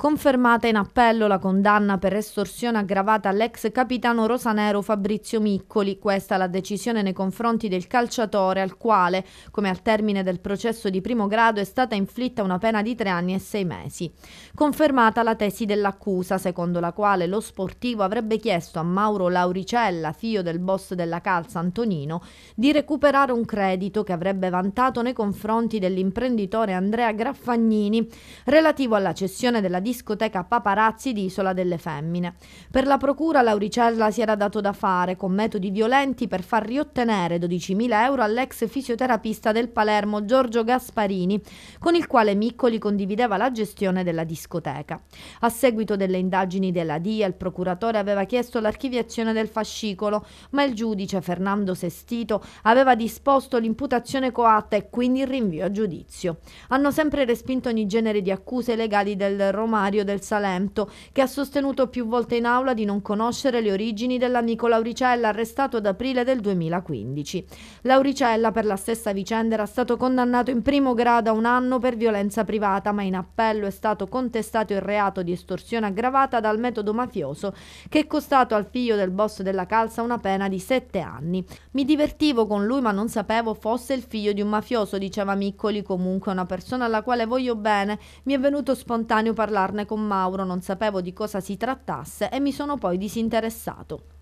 Confermata in appello la condanna per estorsione aggravata all'ex capitano rosanero Fabrizio Miccoli. Questa la decisione nei confronti del calciatore al quale, come al termine del processo di primo grado, è stata inflitta una pena di tre anni e sei mesi. Confermata la tesi dell'accusa, secondo la quale lo sportivo avrebbe chiesto a Mauro Lauricella, figlio del boss della calza Antonino, di recuperare un credito che avrebbe vantato nei confronti dell'imprenditore Andrea Graffagnini relativo alla cessione della discoteca Paparazzi di Isola delle Femmine. Per la procura Lauricella si era dato da fare con metodi violenti per far riottenere 12.000 euro all'ex fisioterapista del Palermo Giorgio Gasparini, con il quale Miccoli condivideva la gestione della discoteca. A seguito delle indagini della DIA, il procuratore aveva chiesto l'archiviazione del fascicolo, ma il giudice Fernando Sestito aveva disposto l'imputazione coatta e quindi il rinvio a giudizio. Hanno sempre respinto ogni genere di accuse legali del Romano Mario del Salento, che ha sostenuto più volte in aula di non conoscere le origini dell'amico Lauricella arrestato ad aprile del 2015. Lauricella per la stessa vicenda era stato condannato in primo grado a un anno per violenza privata, ma in appello è stato contestato il reato di estorsione aggravata dal metodo mafioso che è costato al figlio del boss della calza una pena di 7 anni. Mi divertivo con lui ma non sapevo fosse il figlio di un mafioso, diceva Miccoli, comunque una persona alla quale voglio bene. Mi è venuto spontaneo parlarne parlarne con Mauro, non sapevo di cosa si trattasse e mi sono poi disinteressato.